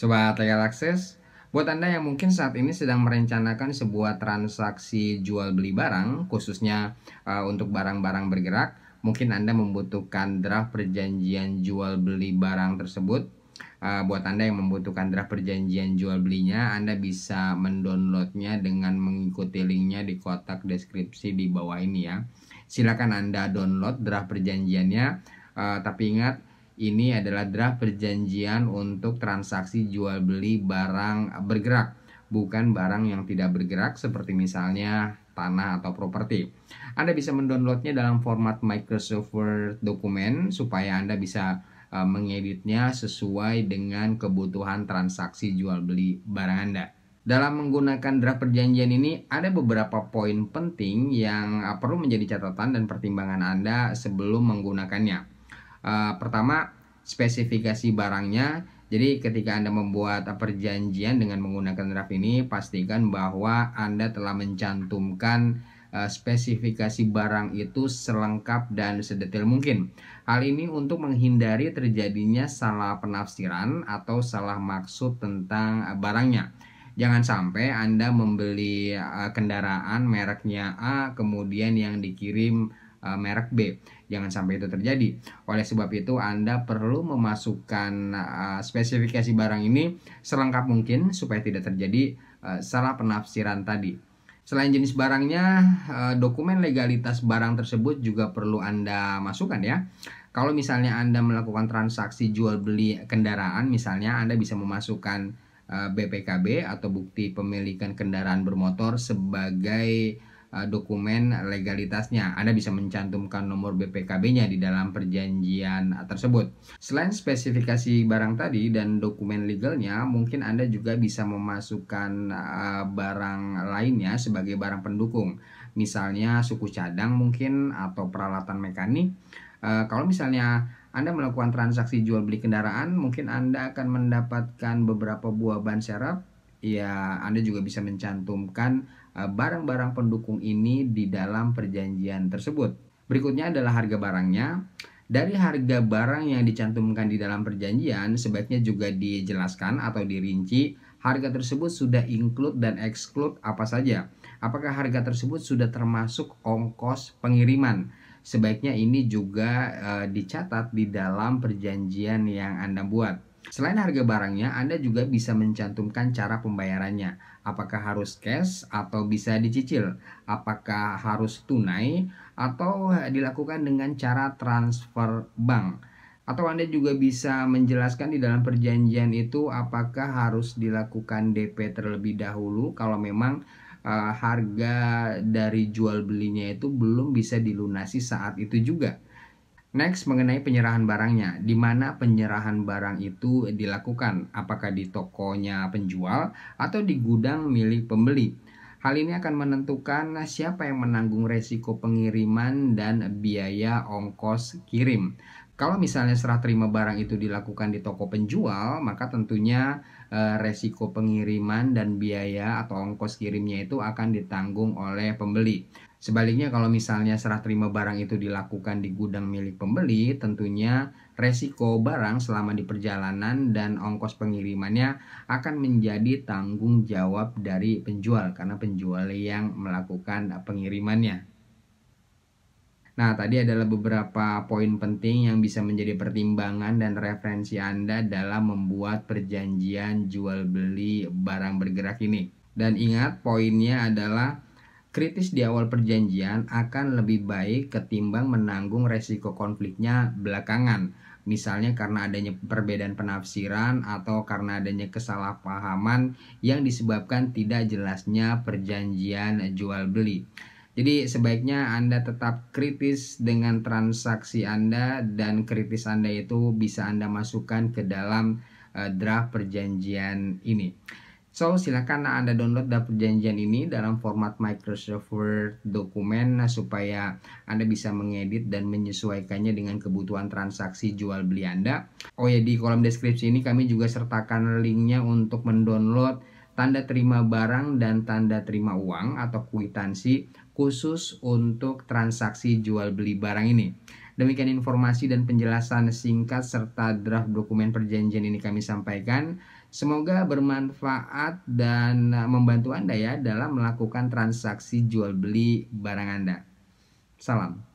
Sobat Legal Access, buat Anda yang mungkin saat ini sedang merencanakan sebuah transaksi jual beli barang, khususnya uh, untuk barang-barang bergerak, mungkin Anda membutuhkan draft perjanjian jual beli barang tersebut. Uh, buat Anda yang membutuhkan draft perjanjian jual belinya, Anda bisa mendownloadnya dengan mengikuti linknya di kotak deskripsi di bawah ini ya. Silakan Anda download draft perjanjiannya, uh, tapi ingat ini adalah draft perjanjian untuk transaksi jual beli barang bergerak, bukan barang yang tidak bergerak seperti misalnya tanah atau properti. Anda bisa mendownloadnya dalam format Microsoft Word dokumen supaya Anda bisa eh, mengeditnya sesuai dengan kebutuhan transaksi jual beli barang Anda. Dalam menggunakan draft perjanjian ini, ada beberapa poin penting yang eh, perlu menjadi catatan dan pertimbangan Anda sebelum menggunakannya. Eh, pertama spesifikasi barangnya. Jadi ketika Anda membuat eh, perjanjian dengan menggunakan draft ini, pastikan bahwa Anda telah mencantumkan eh, spesifikasi barang itu selengkap dan sedetail mungkin. Hal ini untuk menghindari terjadinya salah penafsiran atau salah maksud tentang barangnya. Jangan sampai Anda membeli kendaraan mereknya A kemudian yang dikirim uh, merek B. Jangan sampai itu terjadi. Oleh sebab itu Anda perlu memasukkan uh, spesifikasi barang ini selengkap mungkin supaya tidak terjadi uh, salah penafsiran tadi. Selain jenis barangnya, dokumen legalitas barang tersebut juga perlu Anda masukkan ya. Kalau misalnya Anda melakukan transaksi jual beli kendaraan, misalnya Anda bisa memasukkan BPKB atau bukti pemilikan kendaraan bermotor sebagai Eh, dokumen legalitasnya. Anda bisa mencantumkan nomor BPKB-nya di dalam perjanjian eh, tersebut. Selain spesifikasi barang tadi dan dokumen legalnya, mungkin Anda juga bisa memasukkan eh, barang lainnya sebagai barang pendukung. Misalnya suku cadang mungkin atau peralatan mekanik. kalau misalnya anda melakukan transaksi jual beli kendaraan, mungkin Anda akan mendapatkan beberapa buah ban serep. Ya, Anda juga bisa mencantumkan Eh, barang-barang pendukung ini di dalam perjanjian tersebut. Berikutnya adalah harga barangnya. Dari harga barang yang dicantumkan di dalam perjanjian sebaiknya juga dijelaskan atau dirinci harga tersebut sudah include dan exclude apa saja. Apakah harga tersebut sudah termasuk ongkos pengiriman? Sebaiknya ini juga e, dicatat di dalam perjanjian yang Anda buat. Selain harga barangnya, Anda juga bisa mencantumkan cara pembayarannya. Apakah harus cash atau bisa dicicil? Apakah harus tunai atau dilakukan dengan cara transfer bank? Atau Anda juga bisa menjelaskan di dalam perjanjian itu apakah harus dilakukan DP terlebih dahulu kalau memang uh, harga dari jual belinya itu belum bisa dilunasi saat itu juga Next mengenai penyerahan barangnya, di mana penyerahan barang itu dilakukan, apakah di tokonya penjual atau di gudang milik pembeli. Hal ini akan menentukan siapa yang menanggung resiko pengiriman dan biaya ongkos kirim. Kalau misalnya serah terima barang itu dilakukan di toko penjual, maka tentunya eh, resiko pengiriman dan biaya atau ongkos kirimnya itu akan ditanggung oleh pembeli. Sebaliknya kalau misalnya serah terima barang itu dilakukan di gudang milik pembeli, tentunya resiko barang selama di perjalanan dan ongkos pengirimannya akan menjadi tanggung jawab dari penjual karena penjual yang melakukan pengirimannya. Nah, tadi adalah beberapa poin penting yang bisa menjadi pertimbangan dan referensi Anda dalam membuat perjanjian jual beli barang bergerak ini. Dan ingat, poinnya adalah kritis di awal perjanjian akan lebih baik ketimbang menanggung resiko konfliknya belakangan. Misalnya karena adanya perbedaan penafsiran atau karena adanya kesalahpahaman yang disebabkan tidak jelasnya perjanjian jual beli. Jadi sebaiknya Anda tetap kritis dengan transaksi Anda dan kritis Anda itu bisa Anda masukkan ke dalam uh, draft perjanjian ini. So, silakan Anda download draft perjanjian ini dalam format Microsoft Word dokumen nah, supaya Anda bisa mengedit dan menyesuaikannya dengan kebutuhan transaksi jual beli Anda. Oh ya, di kolom deskripsi ini kami juga sertakan linknya untuk mendownload tanda terima barang dan tanda terima uang atau kuitansi khusus untuk transaksi jual beli barang ini. Demikian informasi dan penjelasan singkat serta draft dokumen perjanjian ini kami sampaikan. Semoga bermanfaat dan eh, membantu Anda ya dalam melakukan transaksi jual beli barang Anda. Salam.